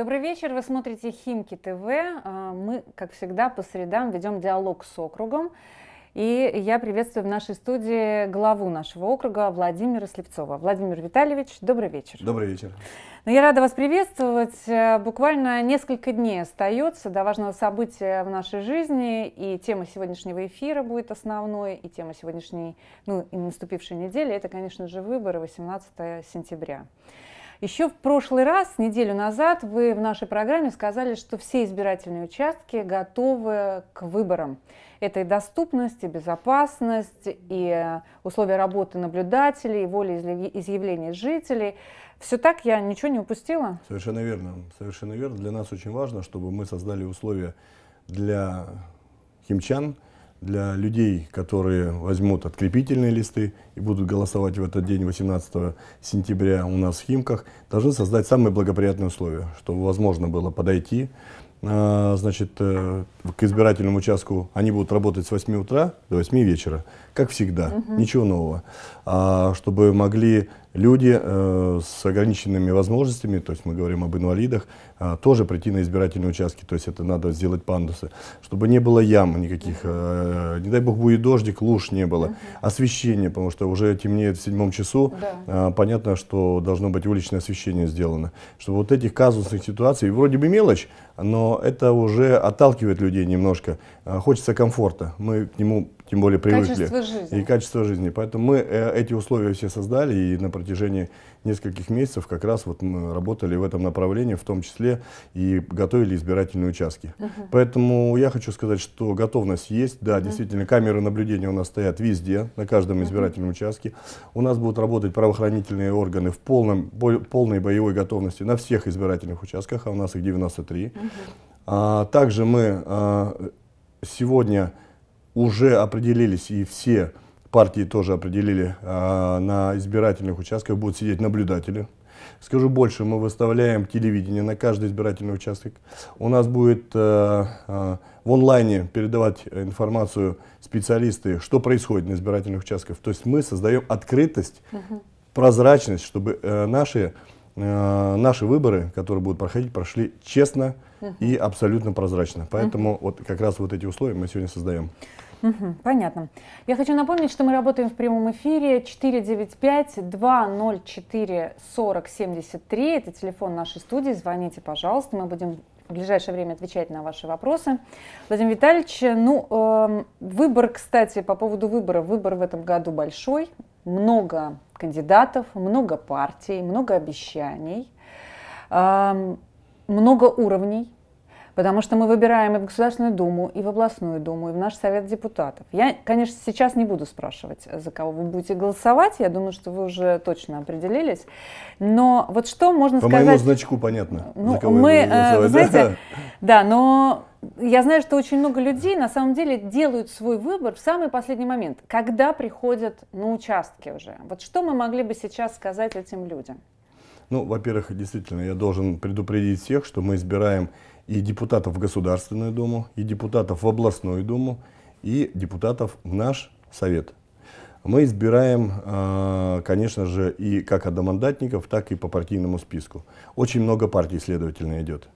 Добрый вечер, вы смотрите Химки ТВ. А, мы, как всегда, по средам ведем диалог с округом. И я приветствую в нашей студии главу нашего округа Владимира Слепцова. Владимир Витальевич, добрый вечер. Добрый вечер. Ну, я рада вас приветствовать. Э, буквально несколько дней остается до важного события в нашей жизни, и тема сегодняшнего эфира будет основной, и тема сегодняшней, ну, и наступившей недели, это, конечно же, выборы 18 сентября. Еще в прошлый раз, неделю назад, вы в нашей программе сказали, что все избирательные участки готовы к выборам. Это и доступность, и безопасность, и условия работы наблюдателей, и волеизъявления жителей. Все так, я ничего не упустила? Совершенно верно. Совершенно верно. Для нас очень важно, чтобы мы создали условия для химчан – для людей, которые возьмут открепительные листы и будут голосовать в этот день, 18 сентября, у нас в Химках, должны создать самые благоприятные условия, чтобы возможно было подойти а, значит, э, к избирательному участку. Они будут работать с 8 утра до 8 вечера, как всегда, угу. ничего нового. А, чтобы могли люди э, с ограниченными возможностями, то есть мы говорим об инвалидах, э, тоже прийти на избирательные участки, то есть это надо сделать пандусы, чтобы не было ям никаких, э, не дай бог будет дождик, луж не было, освещение, потому что уже темнеет в седьмом часу, э, понятно, что должно быть уличное освещение сделано, чтобы вот этих казусных ситуаций, вроде бы мелочь, но это уже отталкивает людей немножко, э, хочется комфорта, мы к нему тем более привыкли. Качество жизни. И качество жизни. Поэтому мы э, эти условия все создали, и на протяжении нескольких месяцев как раз вот мы работали в этом направлении, в том числе и готовили избирательные участки. Угу. Поэтому я хочу сказать, что готовность есть. Да, угу. действительно, камеры наблюдения у нас стоят везде, на каждом избирательном угу. участке. У нас будут работать правоохранительные органы в полном, бо, полной боевой готовности на всех избирательных участках, а у нас их 93. Угу. А, также мы а, сегодня уже определились и все партии тоже определили, а на избирательных участках будут сидеть наблюдатели. Скажу больше, мы выставляем телевидение на каждый избирательный участок. У нас будет э, э, в онлайне передавать информацию специалисты, что происходит на избирательных участках. То есть мы создаем открытость, угу. прозрачность, чтобы э, наши, э, наши выборы, которые будут проходить, прошли честно, и абсолютно прозрачно. Поэтому угу. вот как раз вот эти условия мы сегодня создаем. Угу, понятно. Я хочу напомнить, что мы работаем в прямом эфире 495-204-4073. Это телефон нашей студии. Звоните, пожалуйста. Мы будем в ближайшее время отвечать на ваши вопросы. Владимир Витальевич, ну, э, выбор, кстати, по поводу выбора. Выбор в этом году большой. Много кандидатов, много партий, много обещаний. Эм, много уровней, потому что мы выбираем и в Государственную Думу, и в областную Думу, и в наш Совет депутатов. Я, конечно, сейчас не буду спрашивать, э, за кого вы будете голосовать, я думаю, что вы уже точно определились, но вот что можно По сказать... По моему значку понятно, ну, за кого мы, я буду э, голосовать. Вы знаете, да, но я знаю, что очень много людей на самом деле делают свой выбор в самый последний момент, когда приходят на участки уже. Вот что мы могли бы сейчас сказать этим людям? Ну, во-первых, действительно, я должен предупредить всех, что мы избираем и депутатов в Государственную Думу, и депутатов в областную Думу, и депутатов в наш Совет. Мы избираем, а, конечно же, и как одномандатников, так и по партийному списку. Очень много партий, следовательно, идет.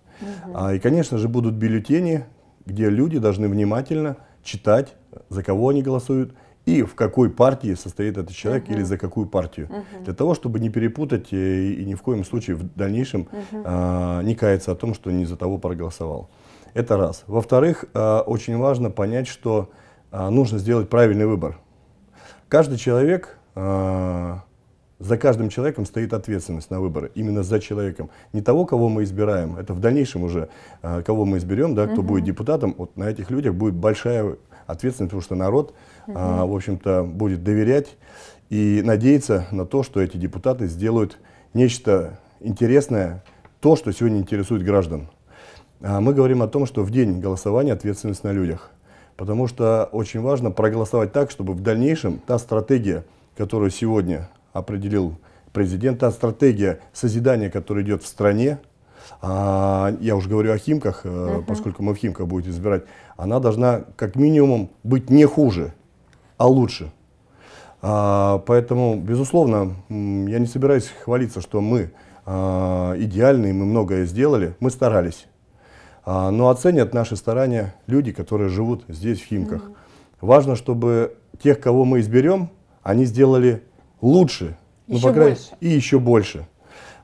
Угу. И, конечно же, будут бюллетени, где люди должны внимательно читать, за кого они голосуют, и в какой партии состоит этот человек угу. или за какую партию. Угу. Для того, чтобы не перепутать э, и, и ни в коем случае в дальнейшем угу. а, не каяться о том, что не за того проголосовал. Это раз. Во-вторых, а, очень важно понять, что а, нужно сделать правильный выбор. Каждый человек... А, за каждым человеком стоит ответственность на выборы, именно за человеком. Не того, кого мы избираем, это в дальнейшем уже, а, кого мы изберем, да, кто угу. будет депутатом, вот на этих людях будет большая ответственность, потому что народ, угу. в общем-то, будет доверять и надеяться на то, что эти депутаты сделают нечто интересное, то, что сегодня интересует граждан. А мы говорим о том, что в день голосования ответственность на людях. Потому что очень важно проголосовать так, чтобы в дальнейшем та стратегия, которую сегодня определил президент, та стратегия созидания, которая идет в стране, а, я уже говорю о Химках, угу. поскольку мы в Химках будете избирать, она должна как минимум быть не хуже, а лучше. А, поэтому, безусловно, я не собираюсь хвалиться, что мы а, идеальны, мы многое сделали, мы старались. А, но оценят наши старания люди, которые живут здесь, в Химках. Угу. Важно, чтобы тех, кого мы изберем, они сделали лучше. Еще ну, по крайней... больше. И еще больше.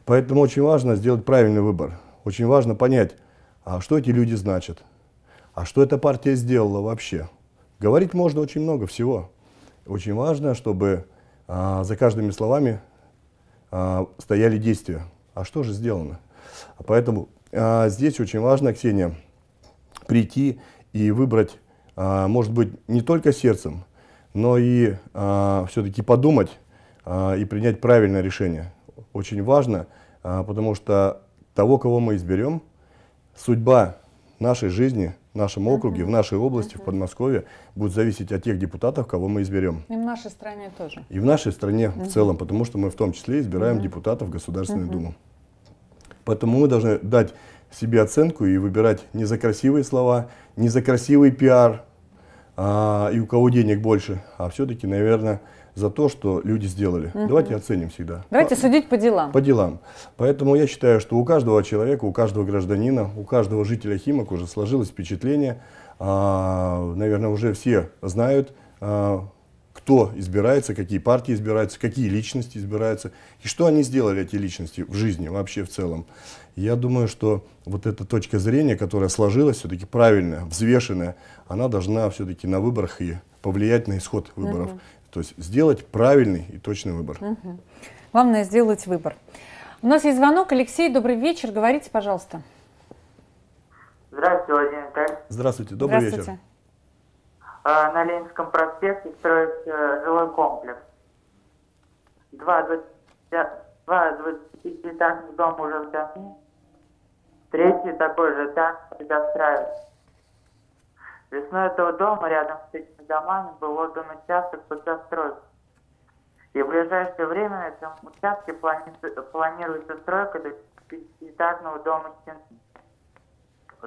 Поэтому очень важно сделать правильный выбор. Очень важно понять, а что эти люди значат, а что эта партия сделала вообще. Говорить можно очень много всего. Очень важно, чтобы а, за каждыми словами а, стояли действия. А что же сделано? Поэтому а, здесь очень важно, Ксения, прийти и выбрать, а, может быть, не только сердцем, но и а, все-таки подумать а, и принять правильное решение очень важно, а, потому что того, кого мы изберем, судьба нашей жизни, в нашем округе, в нашей области, в Подмосковье будет зависеть от тех депутатов, кого мы изберем. И в нашей стране тоже. И в нашей стране в целом, потому что мы в том числе избираем депутатов в Государственную Думу. Поэтому мы должны дать себе оценку и выбирать не за красивые слова, не за красивый пиар а, и у кого денег больше, а все-таки, наверное, за то, что люди сделали. Угу. Давайте оценим всегда. Давайте по, судить по делам. По делам. Поэтому я считаю, что у каждого человека, у каждого гражданина, у каждого жителя Химок уже сложилось впечатление, а, наверное, уже все знают, а, кто избирается, какие партии избираются, какие личности избираются, и что они сделали, эти личности, в жизни вообще в целом. Я думаю, что вот эта точка зрения, которая сложилась, все-таки правильная, взвешенная, она должна все-таки на выборах и повлиять на исход выборов. Угу. То есть сделать правильный и точный выбор. Угу. Главное сделать выбор. У нас есть звонок. Алексей, добрый вечер. Говорите, пожалуйста. Здравствуйте, Владимир Витальевич. Здравствуйте, добрый Здравствуйте. вечер. А, на Ленинском проспекте строится э, жилой комплекс. Два 25-этажных дома уже сданы. Третий такой же, так, предостраивается. Весной этого дома рядом с этими домами был отдан участок под застройку. И в ближайшее время на этом участке планируется, планируется стройка до пятиэтажного дома Стенки.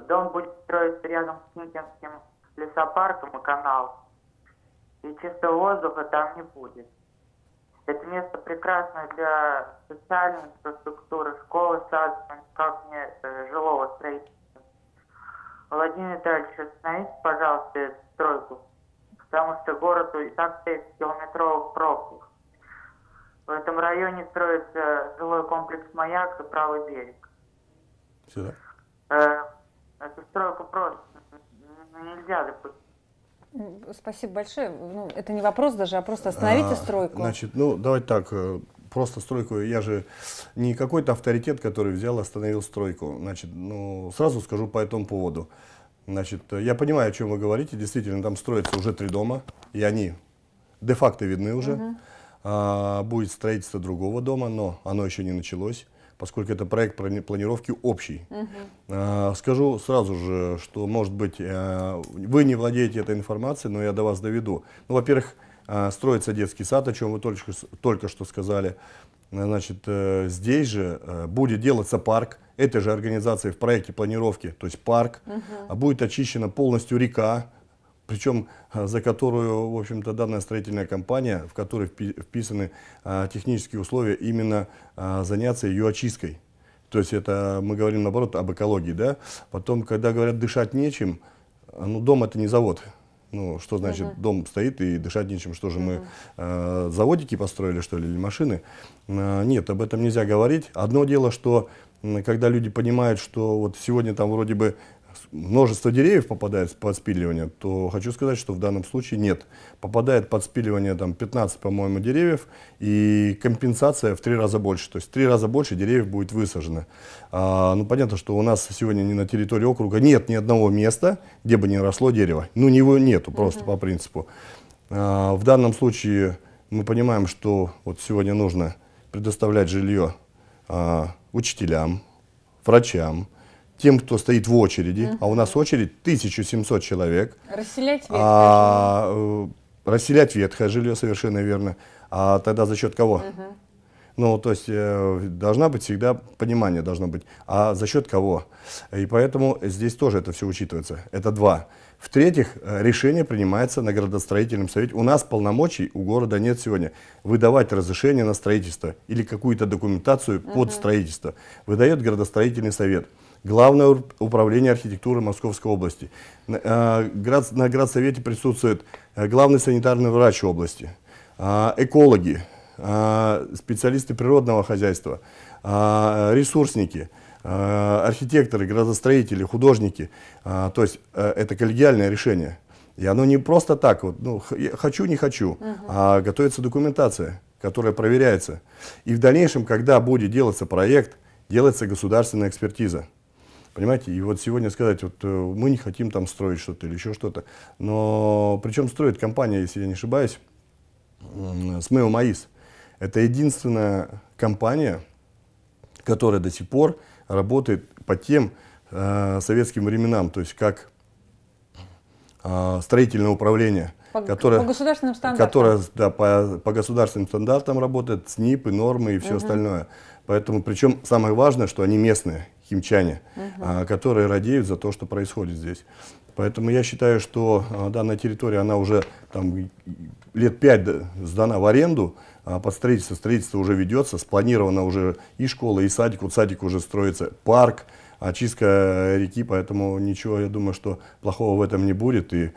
Дом будет строиться рядом с Никинским лесопарком и каналом. И чистого воздуха там не будет. Это место прекрасное для социальной инфраструктуры, школы, сад, магазины дальше. Остановите, пожалуйста, эту стройку, потому что городу и так 30 километровых пробках. В этом районе строится жилой комплекс «Маяк» и «Правый берег». Сюда. Э, эту стройку просто ну, нельзя допустить. Спасибо большое. Ну, это не вопрос даже, а просто остановите а, стройку. Значит, ну давайте так, э, просто стройку, я же не какой-то авторитет, который взял, и остановил стройку. Значит, ну сразу скажу по этому поводу. Значит, э, я понимаю, о чем вы говорите. Действительно, там строятся уже три дома, и они де-факто видны уже. Угу. А, будет строительство другого дома, но оно еще не началось, поскольку это проект планировки общий. Угу. А, скажу сразу же, что, может быть, э, вы не владеете этой информацией, но я до вас доведу. Ну, во-первых, а, строится детский сад, о чем вы только, только что сказали. Значит, э, здесь же будет делаться парк, этой же организации в проекте планировки, то есть парк, угу. будет очищена полностью река, причем а, за которую, в общем-то, данная строительная компания, в которой вписаны а, технические условия, именно заняться ее очисткой. То есть это мы говорим, наоборот, об экологии, да? Потом, когда говорят «дышать нечем», ну, дом – это не завод. Ну, что значит uh-huh. дом стоит и дышать нечем? Что же uh-huh. мы, э, заводики построили, что ли, или машины? Э, нет, об этом нельзя говорить. Одно дело, что когда люди понимают, что вот сегодня там вроде бы множество деревьев попадает под спиливание, то хочу сказать, что в данном случае нет. Попадает под спиливание там, 15, по-моему, деревьев, и компенсация в три раза больше. То есть в три раза больше деревьев будет высажено. А, ну, понятно, что у нас сегодня не на территории округа нет ни одного места, где бы не росло дерево. Ну, его нету просто uh -huh. по принципу. А, в данном случае мы понимаем, что вот сегодня нужно предоставлять жилье а, учителям, врачам, тем, кто стоит в очереди, uh а у нас очередь 1700 человек. Расселять а, ветхое а, Расселять ветхое жилье, совершенно верно. А тогда за счет кого? uh ну, то есть э, должна быть всегда понимание должно быть. А за счет кого? И поэтому здесь тоже это все учитывается. Это два. В-третьих, э, решение принимается на градостроительном совете. У нас полномочий у города нет сегодня выдавать разрешение на строительство или какую-то документацию угу. под строительство. Выдает градостроительный совет. Главное управление архитектуры Московской области. На, э, на градсовете присутствует э, главный санитарный врач области, экологи, Э, специалисты природного хозяйства, э, ресурсники, э, архитекторы, градостроители, художники. То есть это коллегиальное решение. И оно не просто так, вот, ну, хочу, не хочу, угу. а готовится документация, которая проверяется. И в дальнейшем, когда будет делаться проект, делается государственная экспертиза. Понимаете, и вот сегодня сказать, вот мы не хотим там строить что-то или еще что-то. Но причем строит компания, если я не ошибаюсь, с МЭО МАИС. Это единственная компания, которая до сих пор работает по тем э, советским временам, то есть как э, строительное управление, по, которое, по государственным стандартам. которое да, по, по государственным стандартам работает, СНИПы, нормы и все угу. остальное. Поэтому, причем самое важное, что они местные, химчане, угу. э, которые радеют за то, что происходит здесь. Поэтому я считаю, что а, данная территория, она уже там, лет пять сдана в аренду, а под строительство, строительство уже ведется, спланирована уже и школа, и садик, вот садик уже строится, парк, очистка реки, поэтому ничего, я думаю, что плохого в этом не будет. И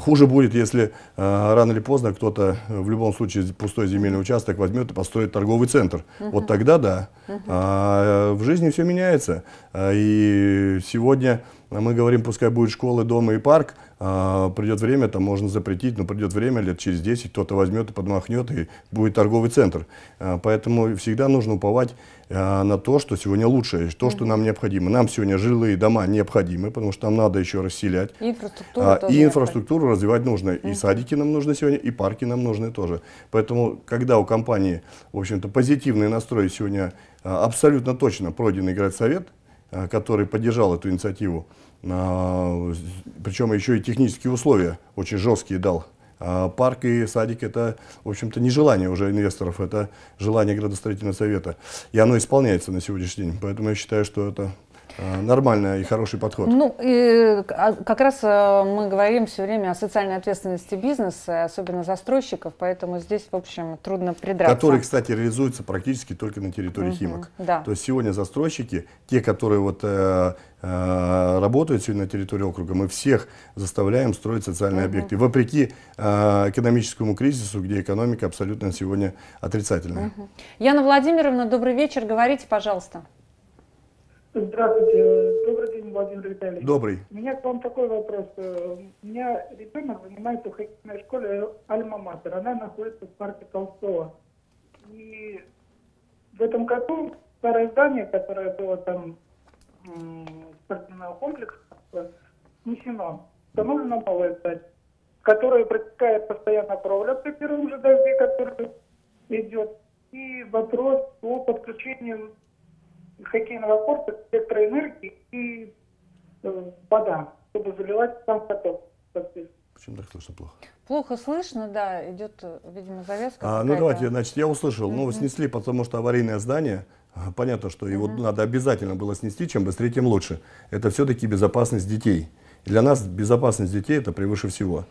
хуже будет, если э, рано или поздно кто-то э, в любом случае пустой земельный участок возьмет и построит торговый центр. Uh -huh. Вот тогда да. Uh -huh. А, э, в жизни все меняется. И сегодня а мы говорим, пускай будет школы, дома и парк, а, придет время, там можно запретить, но придет время, лет через 10 кто-то возьмет и подмахнет, и будет торговый центр. А, поэтому всегда нужно уповать а, на то, что сегодня лучшее, то, что нам необходимо. Нам сегодня жилые дома необходимы, потому что нам надо еще расселять. И инфраструктуру, а, и инфраструктуру необходимо. развивать нужно. И садики нам нужны сегодня, и парки нам нужны тоже. Поэтому, когда у компании, в общем-то, позитивный настрой сегодня а, абсолютно точно пройден играть совет, Э, который поддержал эту инициативу. Э, Причем еще и технические условия очень жесткие дал. Э, парк и садик – это, в общем-то, не желание уже инвесторов, это желание градостроительного совета. И оно исполняется на сегодняшний день. Поэтому я считаю, что это Э, нормальный и хороший подход. Ну, и а, как раз э, мы говорим все время о социальной ответственности бизнеса, особенно застройщиков, поэтому здесь, в общем, трудно придраться. Которые, кстати, реализуются практически только на территории угу, Химок. Да. То есть сегодня застройщики, те, которые вот э, работают сегодня на территории округа, мы всех заставляем строить социальные угу. объекты, вопреки э, экономическому кризису, где экономика абсолютно сегодня отрицательная. Угу. Яна Владимировна, добрый вечер, говорите, пожалуйста. Здравствуйте. Добрый день, Владимир Витальевич. Добрый. У меня к вам такой вопрос. Э, у меня ребенок занимается в хоккейной школе Альма-Матер. Она находится в парке Толстого. И в этом году старое здание, которое было там спортивного комплекса, снесено. Установлено новое здание, которое протекает постоянно проволок при первом же дожде, который идет. И вопрос о подключении хоккейного корта электроэнергии и э, вода, чтобы заливать сам поток. Почему так слышно плохо? Плохо слышно, да, идет, э, видимо, завязка. А, ну давайте, значит, я услышал, mm-hmm. ну снесли, потому что аварийное здание, а, понятно, что его mm-hmm. надо обязательно было снести, чем быстрее, тем лучше. Это все-таки безопасность детей. Для нас безопасность детей это превыше всего.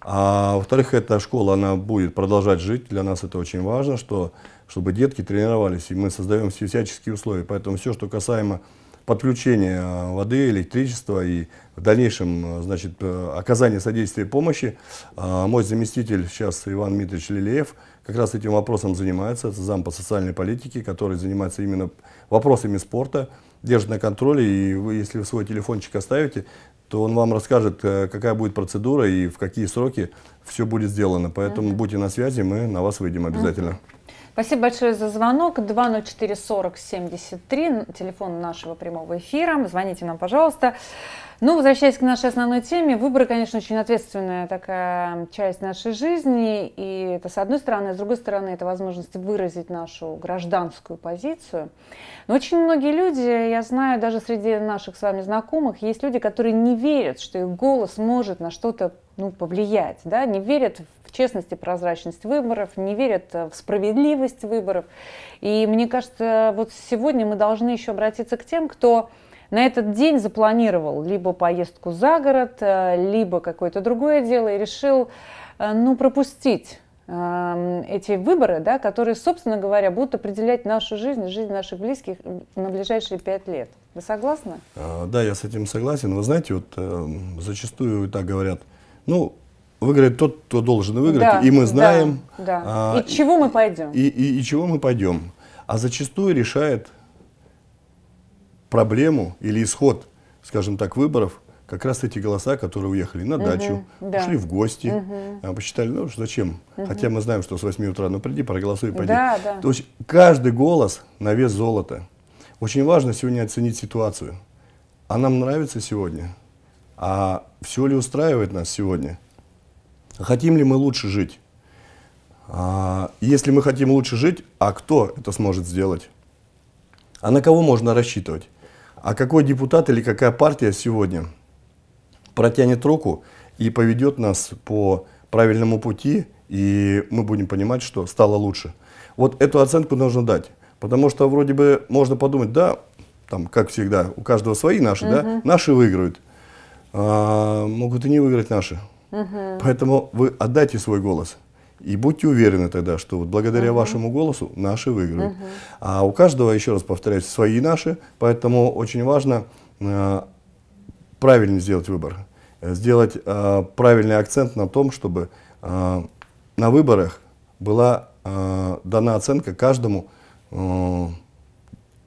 А во-вторых, эта школа, она будет продолжать жить. Для нас это очень важно, что чтобы детки тренировались, и мы создаем все всяческие условия. Поэтому все, что касаемо подключения э, воды, электричества и в дальнейшем э, значит, э, оказания содействия и помощи. Мой заместитель сейчас Иван Дмитриевич Лилеев как раз этим вопросом занимается, это зам по социальной политике, который занимается именно вопросами спорта, держит на контроле, и вы, если вы свой телефончик оставите, то он вам расскажет, какая будет процедура и в какие сроки все будет сделано. Поэтому будьте на связи, мы на вас выйдем обязательно. Спасибо большое за звонок. 204-40-73, телефон нашего прямого эфира. Звоните нам, пожалуйста. Ну, возвращаясь к нашей основной теме, выборы, конечно, очень ответственная такая часть нашей жизни. И это с одной стороны, а с другой стороны, это возможность выразить нашу гражданскую позицию. Но очень многие люди, я знаю, даже среди наших с вами знакомых, есть люди, которые не верят, что их голос может на что-то ну, повлиять, да, не верят в честность и прозрачность выборов, не верят э, в справедливость выборов. И мне кажется, вот сегодня мы должны еще обратиться к тем, кто на этот день запланировал либо поездку за город, э, либо какое-то другое дело и решил э, ну, пропустить эм, эти выборы, да, которые, собственно говоря, будут определять нашу жизнь, жизнь наших близких на ближайшие пять лет. Вы согласны? А, да, я с этим согласен. Вы знаете, вот э, зачастую так говорят, ну, выиграет тот, кто должен выиграть, да, и мы знаем. Да, да. А, и чего мы пойдем. И, и, и чего мы пойдем. А зачастую решает проблему или исход, скажем так, выборов как раз эти голоса, которые уехали на дачу, угу, ушли да. в гости, угу. посчитали, ну зачем? Угу. Хотя мы знаем, что с 8 утра, ну приди, проголосуй, пойди. Да, да. То есть каждый голос на вес золота. Очень важно сегодня оценить ситуацию. А нам нравится сегодня? А все ли устраивает нас сегодня? Хотим ли мы лучше жить? А, если мы хотим лучше жить, а кто это сможет сделать? А на кого можно рассчитывать? А какой депутат или какая партия сегодня протянет руку и поведет нас по правильному пути, и мы будем понимать, что стало лучше. Вот эту оценку нужно дать. Потому что вроде бы можно подумать, да, там, как всегда, у каждого свои наши, угу. да, наши выиграют. А, могут и не выиграть наши. Угу. Поэтому вы отдайте свой голос. И будьте уверены тогда, что вот благодаря uh-huh. вашему голосу наши выиграют. Uh-huh. А у каждого, еще раз повторяюсь, свои и наши, поэтому очень важно э, правильно сделать выбор. Э, сделать э, правильный акцент на том, чтобы э, на выборах была э, дана оценка каждому э,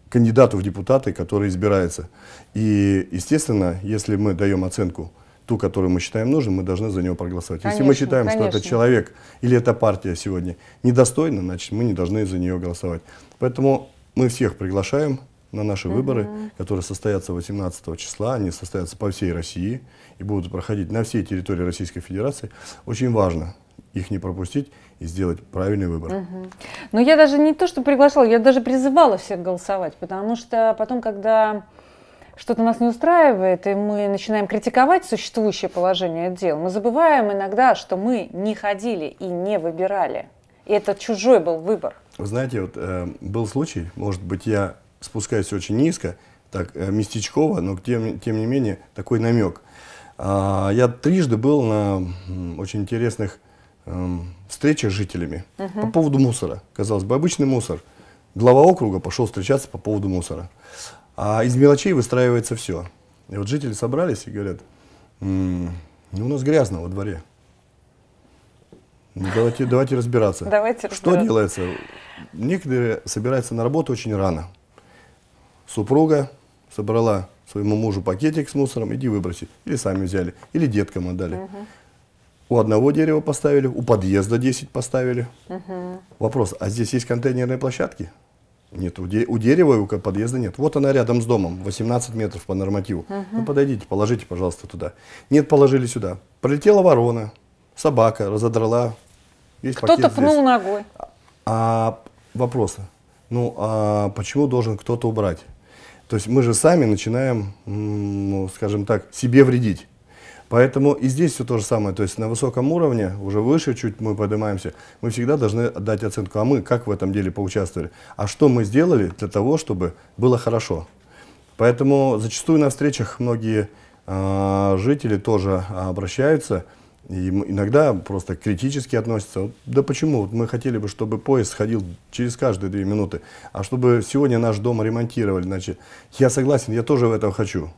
кандидату в депутаты, который избирается. И, естественно, если мы даем оценку ту, которую мы считаем нужным, мы должны за него проголосовать. Конечно, Если мы считаем, конечно. что этот человек или эта партия сегодня недостойна, значит, мы не должны за нее голосовать. Поэтому мы всех приглашаем на наши угу. выборы, которые состоятся 18 числа, они состоятся по всей России и будут проходить на всей территории Российской Федерации. Очень важно их не пропустить и сделать правильный выбор. Угу. Но я даже не то, что приглашала, я даже призывала всех голосовать, потому что потом, когда что-то нас не устраивает, и мы начинаем критиковать существующее положение дел, мы забываем иногда, что мы не ходили и не выбирали. И это чужой был выбор. Вы знаете, вот э, был случай, может быть, я спускаюсь очень низко, так э, местечково, но тем, тем не менее такой намек. Э, я трижды был на очень интересных э, встречах с жителями угу. по поводу мусора. Казалось бы, обычный мусор. Глава округа пошел встречаться по поводу мусора. А из мелочей выстраивается все. И вот жители собрались и говорят, ну у нас грязно во дворе. Ну, давайте, давайте разбираться. Давайте Что делается? Некоторые собираются на работу очень рано. Супруга собрала своему мужу пакетик с мусором, иди выброси. Или сами взяли, или деткам отдали. Угу. У одного дерева поставили, у подъезда 10 поставили. Угу. Вопрос, а здесь есть контейнерные площадки? Нет, у, де у дерева у подъезда нет. Вот она рядом с домом, 18 метров по нормативу. Угу. Ну подойдите, положите, пожалуйста, туда. Нет, положили сюда. Пролетела ворона, собака разодрала. Кто-то пнул здесь. ногой. А, а вопрос, ну а почему должен кто-то убрать? То есть мы же сами начинаем, ну, скажем так, себе вредить. Поэтому и здесь все то же самое. То есть на высоком уровне, уже выше чуть мы поднимаемся, мы всегда должны дать оценку, а мы как в этом деле поучаствовали, а что мы сделали для того, чтобы было хорошо. Поэтому зачастую на встречах многие э, жители тоже а, обращаются, и иногда просто критически относятся. да почему? Вот мы хотели бы, чтобы поезд ходил через каждые две минуты, а чтобы сегодня наш дом ремонтировали. Значит, я согласен, я тоже в этом хочу.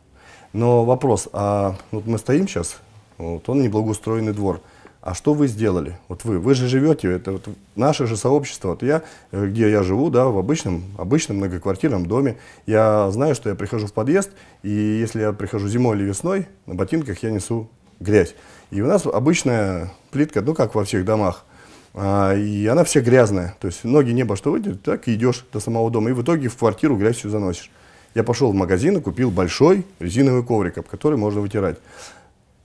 Но вопрос, а вот мы стоим сейчас, вот он неблагоустроенный двор, а что вы сделали? Вот вы, вы же живете, это вот наше же сообщество. Вот я, э, где я живу, да, в обычном, обычном многоквартирном доме, я знаю, что я прихожу в подъезд, и если я прихожу зимой или весной, на ботинках я несу грязь. И у нас обычная плитка, ну как во всех домах, а, и она вся грязная. То есть ноги небо что выйдет, так и идешь до самого дома. И в итоге в квартиру грязь всю заносишь. Я пошел в магазин и купил большой резиновый коврик, об который можно вытирать.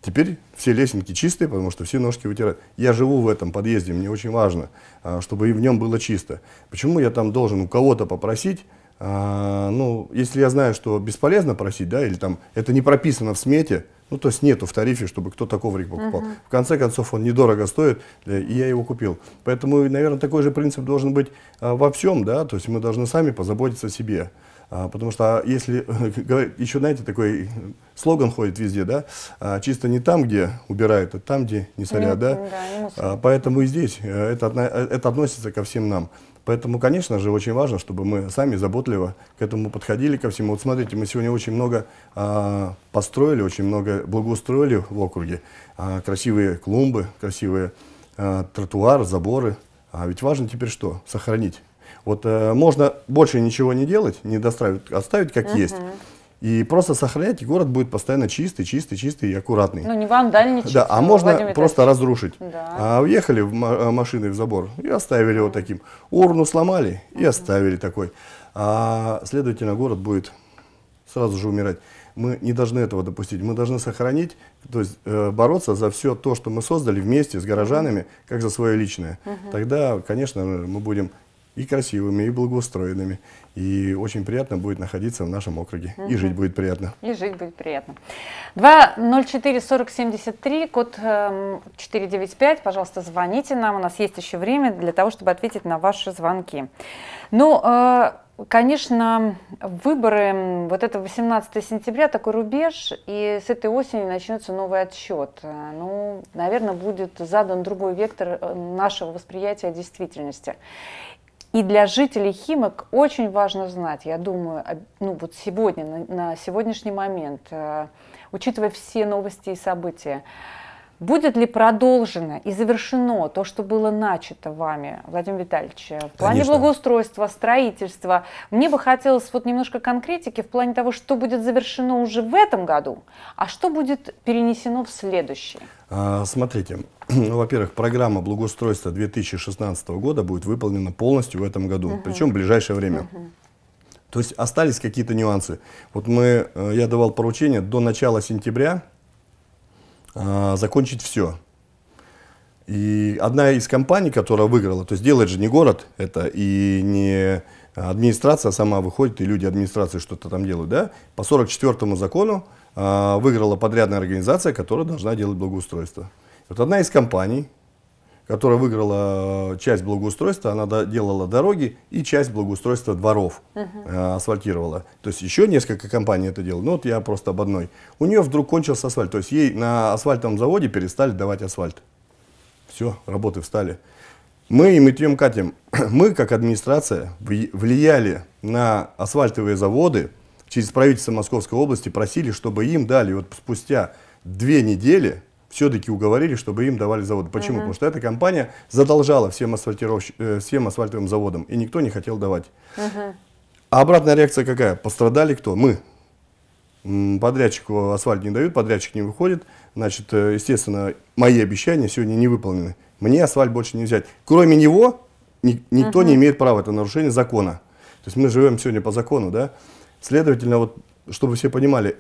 Теперь все лесенки чистые, потому что все ножки вытирают. Я живу в этом подъезде, мне очень важно, а, чтобы и в нем было чисто. Почему я там должен у кого-то попросить, а, ну, если я знаю, что бесполезно просить, да, или там это не прописано в смете, ну, то есть нету в тарифе, чтобы кто-то коврик покупал. Uh-huh. В конце концов, он недорого стоит, э, и я его купил. Поэтому, наверное, такой же принцип должен быть а, во всем, да, то есть мы должны сами позаботиться о себе. А, потому что а, если, еще знаете, такой слоган ходит везде, да, «А, чисто не там, где убирают, а там, где не солят, да. да Поэтому и здесь э, это, э, это относится ко всем нам. Поэтому, конечно же, очень важно, чтобы мы сами заботливо к этому подходили, ко всему. Вот смотрите, мы сегодня очень много а, построили, очень много благоустроили в округе. А, красивые клумбы, красивые а, тротуары, заборы. А ведь важно теперь что? Сохранить вот э, можно больше ничего не делать, не достраивать, оставить как угу. есть. И просто сохранять, и город будет постоянно чистый, чистый, чистый и аккуратный. Ну, не вандальничать. Да, а можно Владимир просто Витальевич. разрушить. Да. А уехали в э, машины в забор и оставили его таким. Урну сломали и оставили такой. А, следовательно, город будет сразу же умирать. Мы не должны этого допустить. Мы должны сохранить, то есть э, бороться за все то, что мы создали вместе с горожанами, как за свое личное. Угу. Тогда, конечно, мы будем и красивыми, и благоустроенными. И очень приятно будет находиться в нашем округе. Угу. И жить будет приятно. И жить будет приятно. 204-4073, код 495. Эм, Пожалуйста, звоните нам. У нас есть еще время для того, чтобы ответить на ваши звонки. Ну, э, конечно, выборы, вот это 18 сентября, такой рубеж, и с этой осени начнется новый отсчет. Э, ну, наверное, будет задан другой вектор э, нашего восприятия действительности. И для жителей Химок очень важно знать, я думаю, ну вот сегодня, на, на сегодняшний момент, э, учитывая все новости и события, Будет ли продолжено и завершено то, что было начато вами, Владимир Витальевич, в Конечно. плане благоустройства, строительства? Мне бы хотелось вот немножко конкретики в плане того, что будет завершено уже в этом году, а что будет перенесено в следующий. А, смотрите, ну, во-первых, программа благоустройства 2016 года будет выполнена полностью в этом году, угу. причем в ближайшее время. Угу. То есть остались какие-то нюансы. Вот мы, э, я давал поручение до начала сентября а, закончить все. И одна из компаний, которая выиграла, то есть делает же не город это и не администрация а сама выходит, и люди администрации что-то там делают, да, по 44-му закону а, выиграла подрядная организация, которая должна делать благоустройство. Вот одна из компаний, которая выиграла э, часть благоустройства, она делала дороги и часть благоустройства дворов угу. Э, асфальтировала. То есть еще несколько компаний это делали, ну вот я просто об одной. У нее вдруг кончился асфальт, то есть ей на асфальтовом заводе перестали давать асфальт. Все, работы встали. Мы и мытьем катим. Мы, как администрация, влияли на асфальтовые заводы, через правительство Московской области просили, чтобы им дали вот спустя две недели все-таки уговорили, чтобы им давали завод. Почему? Угу. Потому что эта компания задолжала всем, асфальтировщ... Э, всем асфальтовым заводам, и никто не хотел давать. Угу. А обратная реакция какая? Пострадали кто? Мы. Подрядчику э, асфальт не дают, подрядчик не выходит. Значит, э, естественно, мои обещания сегодня не выполнены. Мне асфальт больше не взять. Кроме него, никто uh не имеет права. Это нарушение закона. То есть мы живем сегодня по закону, да? Следовательно, вот, чтобы все понимали,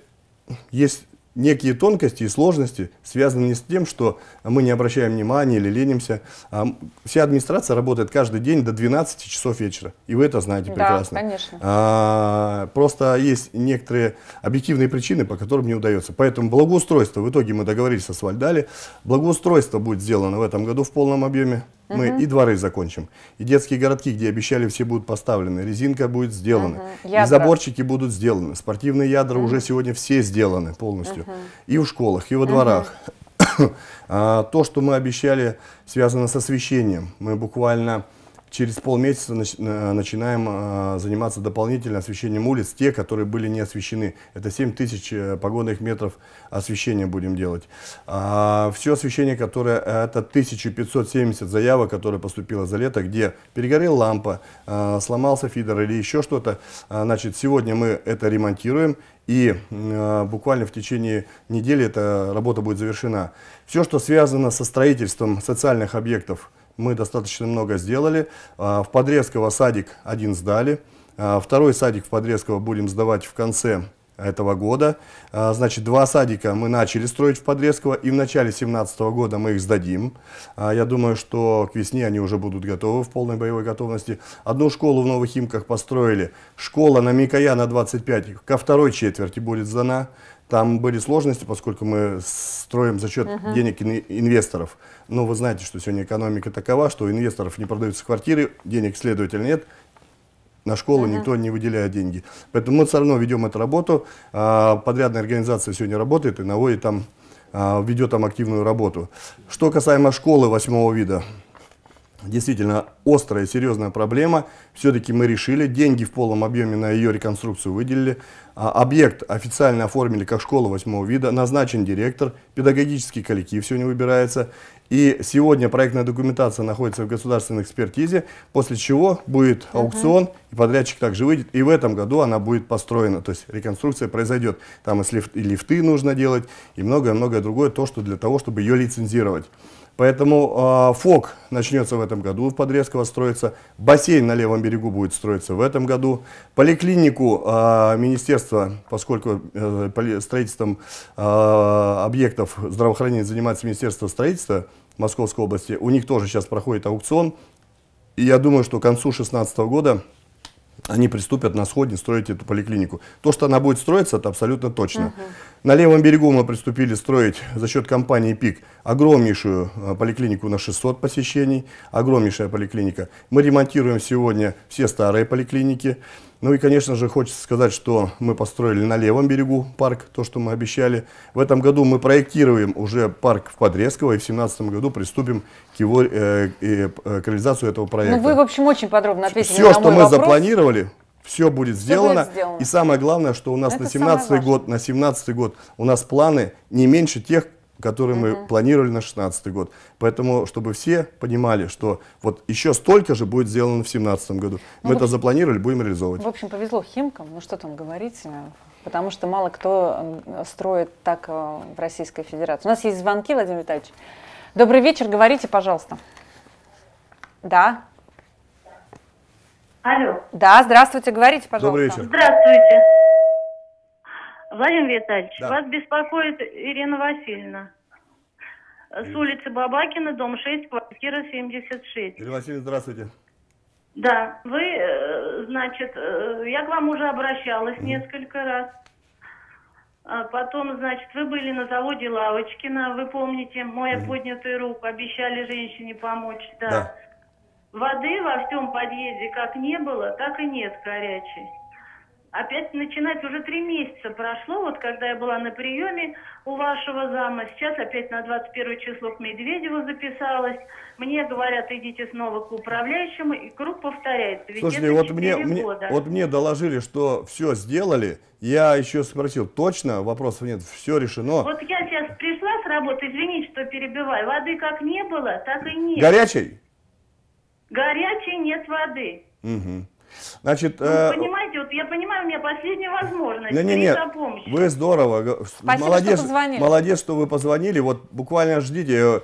есть некие тонкости и сложности связаны не с тем, что мы не обращаем внимания или ленимся. А, вся администрация работает каждый день до 12 часов вечера. И вы это знаете прекрасно. Да, конечно. А, просто есть некоторые объективные причины, по которым не удается. Поэтому благоустройство, в итоге мы договорились со Свальдали, благоустройство будет сделано в этом году в полном объеме. Мы угу. и дворы закончим, и детские городки, где обещали, все будут поставлены, резинка будет сделана, угу. Ядра. и заборчики будут сделаны, спортивные ядра угу. уже сегодня все сделаны полностью, угу. и в школах, и во дворах. Угу. а, то, что мы обещали, связано с освещением. Мы буквально Через полмесяца начинаем а, заниматься дополнительно освещением улиц, те, которые были не освещены. Это 7 тысяч э, погодных метров освещения будем делать. А все освещение, которое, это 1570 заявок, которые поступило за лето, где перегорела лампа, а, сломался фидер или еще что-то. А, значит, сегодня мы это ремонтируем и э, буквально в течение недели эта работа будет завершена. Все, что связано со строительством социальных объектов – мы достаточно много сделали. А, в Подрезково садик один сдали. А, второй садик в Подрезково будем сдавать в конце этого года. А, значит, два садика мы начали строить в Подрезково, и в начале 2017 года мы их сдадим. Я думаю, что к весне они уже будут готовы, в полной боевой готовности. Одну школу в Новых Химках построили. Школа на Микояна 25 ко второй четверти будет сдана. Там были сложности, поскольку мы строим за счет uh-huh. денег инвесторов. Но вы знаете, что сегодня экономика такова, что у инвесторов не продаются квартиры, денег, следовательно, нет. На школу uh-huh. никто не выделяет деньги. Поэтому мы все равно ведем эту работу. А, подрядная организация сегодня работает, и Навой там а, ведет там активную работу. Что касаемо школы восьмого вида, действительно острая, серьезная проблема. Все-таки мы решили, деньги в полном объеме на ее реконструкцию выделили. А объект официально оформили как школа восьмого вида, назначен директор, педагогический коллектив сегодня выбирается. И сегодня проектная документация находится в государственной экспертизе, после чего будет аукцион, угу. и подрядчик также выйдет, и в этом году она будет построена, то есть реконструкция произойдет. Там и лифты нужно делать, и многое-многое другое, то, что для того, чтобы ее лицензировать. Поэтому э, ФОК начнется в этом году, в Подрезково строится, бассейн на левом берегу будет строиться в этом году, поликлинику э, министерство, поскольку э, строительством э, объектов здравоохранения занимается Министерство строительства Московской области, у них тоже сейчас проходит аукцион, и я думаю, что к концу 2016 года они приступят на сходе строить эту поликлинику. То, что она будет строиться, это абсолютно точно. Угу. На левом берегу мы приступили строить за счет компании ПИК огромнейшую э, поликлинику на 600 посещений, огромнейшая поликлиника. Мы ремонтируем сегодня все старые поликлиники. Ну и, конечно же, хочется сказать, что мы построили на левом берегу парк, то, что мы обещали. В этом году мы проектируем уже парк в Подресково, и в 2017 году приступим к его э, э, э, к реализации этого проекта. Ну вы, в общем, очень подробно ответили Все, на что мой мы вопрос. запланировали, все будет все сделано. Будет сделано. И самое главное, что у нас Это на 17 год, на 17 год у нас планы не меньше тех, который мы uh планировали на 2016 год. Поэтому, чтобы все понимали, что вот еще столько же будет сделано в 2017 году. Ну, мы общем, это запланировали, будем реализовывать. В общем, повезло химкам, ну что там говорить, э, потому что мало кто э, строит так э, в Российской Федерации. У нас есть звонки, Владимир Витальевич. Добрый вечер, говорите, пожалуйста. Да. Алло. Да, здравствуйте, говорите, пожалуйста. Добрый вечер. Здравствуйте. Владимир Витальевич, да. вас беспокоит Ирина Васильевна. Э, с улицы Бабакина, дом 6, квартира 76. Ирина Васильевна, здравствуйте. Да, вы, э, значит, э, я к вам уже обращалась несколько раз. А потом, значит, вы были на заводе Лавочкина, вы помните, моя mm. руку обещали женщине помочь, да. да. Воды во всем подъезде как не было, так и нет горячей опять начинать уже три месяца прошло, вот когда я была на приеме у вашего зама, сейчас опять на 21 число к Медведеву записалась, мне говорят, идите снова к управляющему, и круг повторяется. Ведь Слушайте, вот мне, мне, вот мне доложили, что все сделали, я еще спросил, точно, вопросов нет, все решено. Вот я сейчас пришла с работы, извините, что перебиваю, воды как не было, так и нет. Горячей? Горячей нет воды. Угу. Значит, ну, э... понимаете, вот я понимаю, у меня последняя возможность. Нет, нет, нет. Вы здорово. Спасибо, молодец, что позвонили. молодец, что вы позвонили. Вот буквально ждите, э,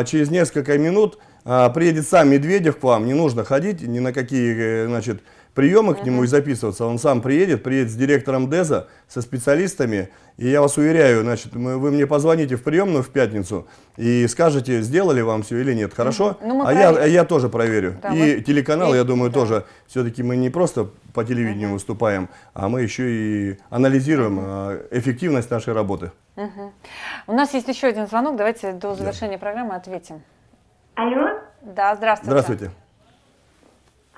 э, через несколько минут э, приедет сам Медведев к вам. Не нужно ходить ни на какие, значит, приемы к нему и записываться. Он сам приедет, приедет с директором ДЭЗа, со специалистами. И я вас уверяю, значит, мы, вы мне позвоните в приемную в пятницу и скажете, сделали вам все или нет, хорошо? Ну, а я, я тоже проверю. Да, и мы... телеканал, я думаю, да. тоже. Все-таки мы не просто по телевидению угу. выступаем, а мы еще и анализируем угу. эффективность нашей работы. Угу. У нас есть еще один звонок. Давайте до завершения да. программы ответим. Алло? Да, здравствуйте. Здравствуйте.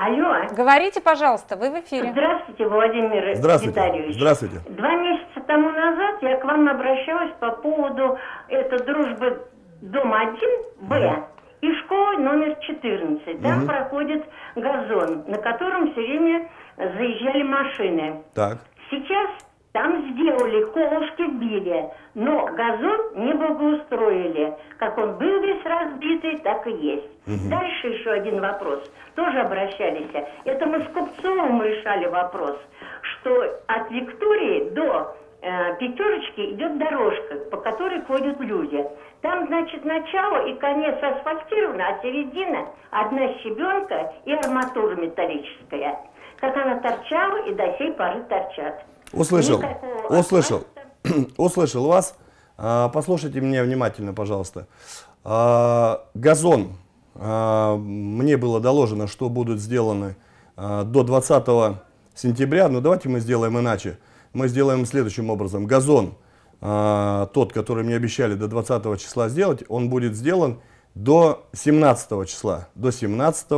Алло. Говорите, пожалуйста, вы в эфире. Здравствуйте, Владимир Здравствуйте. Витальевич. Здравствуйте. Два месяца тому назад я к вам обращалась по поводу этой дружбы дома 1Б и школы номер 14. Там угу. проходит газон, на котором все время заезжали машины. Так. Сейчас там сделали, колышки били, но газон не благоустроили. Как он был весь разбитый, так и есть. Угу. Дальше еще один вопрос. Тоже обращались. Это мы с Купцовым решали вопрос, что от Виктории до э, Пятерочки идет дорожка, по которой ходят люди. Там, значит, начало и конец асфальтировано, а середина одна щебенка и арматура металлическая. Как она торчала и до сей поры торчат. Услышал. Никакого. Ну, Услышал. Услышал вас. А, послушайте меня внимательно, пожалуйста. А, газон. А, мне было доложено, что будут сделаны до 20 сентября. Но ну, давайте мы сделаем иначе. Мы сделаем следующим образом. Газон, тот, который мне обещали до 20 числа сделать, он будет сделан до 17 числа, до 17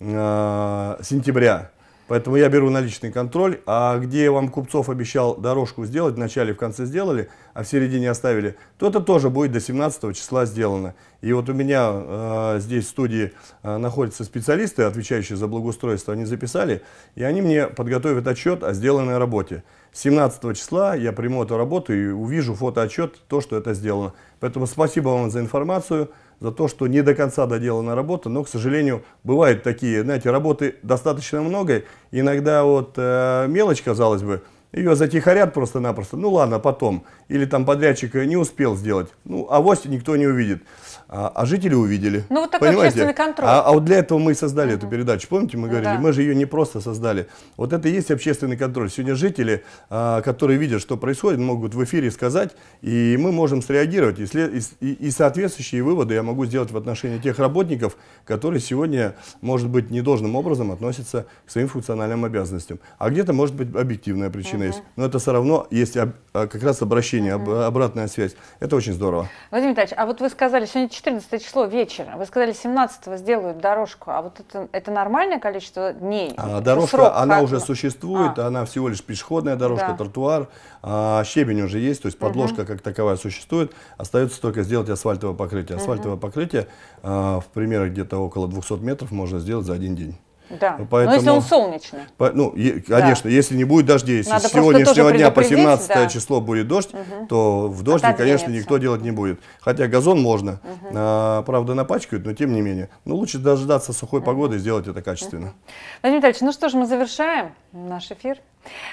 сентября. Поэтому я беру наличный контроль, а где вам купцов обещал дорожку сделать, в начале и в конце сделали, а в середине оставили, то это тоже будет до 17 числа сделано. И вот у меня э, здесь в студии э, находятся специалисты, отвечающие за благоустройство, они записали, и они мне подготовят отчет о сделанной работе. 17 числа я приму эту работу и увижу фотоотчет, то, что это сделано. Поэтому спасибо вам за информацию за то, что не до конца доделана работа, но, к сожалению, бывают такие, знаете, работы достаточно много, иногда вот э, мелочь, казалось бы, ее затихарят просто-напросто, ну ладно, потом. Или там подрядчик не успел сделать, ну авось никто не увидит. А, а жители увидели. Ну вот такой Понимаете? общественный контроль. А, а вот для этого мы и создали угу. эту передачу. Помните, мы ну говорили, да. мы же ее не просто создали. Вот это и есть общественный контроль. Сегодня жители, а, которые видят, что происходит, могут в эфире сказать, и мы можем среагировать. И, след, и, и соответствующие выводы я могу сделать в отношении тех работников, которые сегодня, может быть, недолжным образом относятся к своим функциональным обязанностям. А где-то может быть объективная причина есть. Но это все равно есть а, как раз обращение, об, обратная связь. Это очень здорово. Владимир Витальевич, а вот вы сказали, сегодня 14 число вечера, вы сказали 17 сделают дорожку, а вот это, это нормальное количество дней? А, дорожка, срок, она уже существует, а. она всего лишь пешеходная дорожка, да. тротуар, а, щебень уже есть, то есть подложка угу. как таковая существует, остается только сделать асфальтовое покрытие. Асфальтовое угу. покрытие а, в примерах где-то около 200 метров можно сделать за один день. Да. Поэтому, ну, Но если он солнечный. По, ну, е, конечно, да. если не будет дождей, если Надо с сегодняшнего дня по 17 да. число будет дождь, угу. то в дождь, конечно, никто делать не будет. Хотя газон можно, угу. а, правда, напачкают, но тем не менее. Но ну, лучше дождаться сухой угу. погоды и сделать это качественно. Угу. Владимир Витальевич, ну что ж, мы завершаем наш эфир.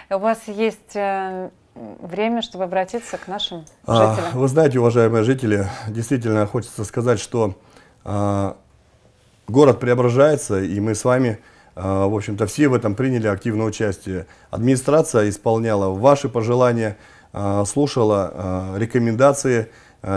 У вас есть э, время, чтобы обратиться к нашим а, жителям. Вы знаете, уважаемые жители, действительно хочется сказать, что а, город преображается, и мы с вами, э, в общем-то, все в этом приняли активное участие. Администрация исполняла ваши пожелания, э, слушала э, рекомендации,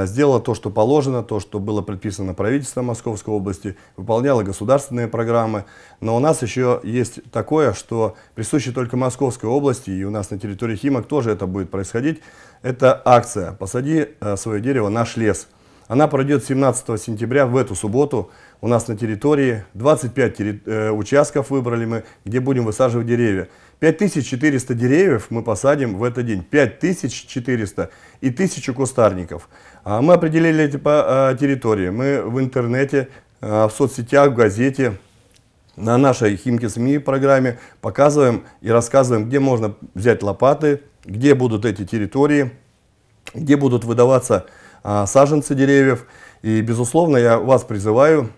сделала то, что положено, то, что было предписано правительством Московской области, выполняла государственные программы. Но у нас еще есть такое, что присуще только Московской области, и у нас на территории Химок тоже это будет происходить. Это акция «Посади свое дерево, наш лес». Она пройдет 17 сентября в эту субботу – у нас на территории, 25 терри э, участков выбрали мы, где будем высаживать деревья. 5400 деревьев мы посадим в этот день, 5400 и 1000 кустарников. А мы определили эти а, территории, мы в интернете, а, в соцсетях, в газете, на нашей Химки СМИ программе показываем и рассказываем, где можно взять лопаты, где будут эти территории, где будут выдаваться саженцы деревьев. И, безусловно, я вас призываю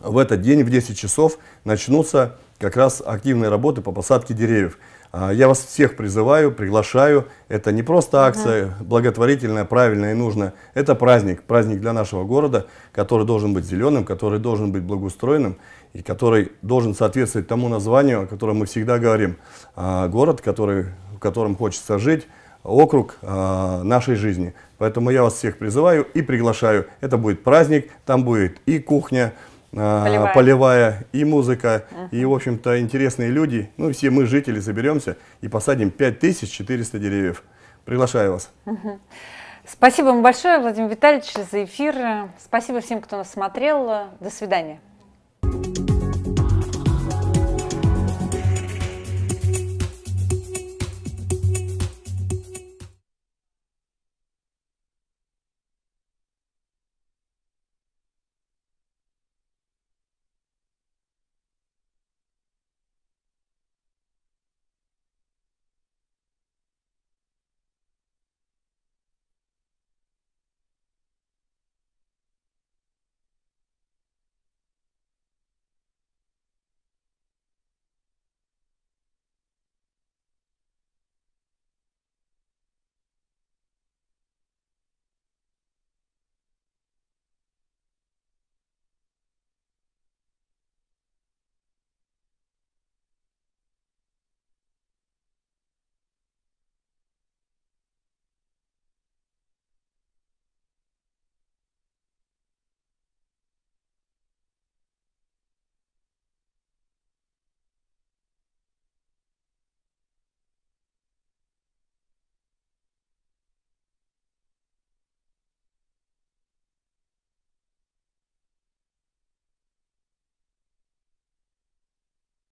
в этот день в 10 часов начнутся как раз активные работы по посадке деревьев. А, я вас всех призываю, приглашаю. Это не просто акция угу. благотворительная, правильная и нужная. Это праздник. Праздник для нашего города, который должен быть зеленым, который должен быть благоустроенным и который должен соответствовать тому названию, о котором мы всегда говорим. А, город, который, в котором хочется жить, округ а, нашей жизни. Поэтому я вас всех призываю и приглашаю. Это будет праздник, там будет и кухня, а, полевая, полевая и музыка, uh -huh. и, в общем-то, интересные люди. Ну, все мы, жители, заберемся и посадим 5400 деревьев. Приглашаю вас. Uh -huh. Спасибо вам большое, Владимир Витальевич, за эфир. Спасибо всем, кто нас смотрел. До свидания.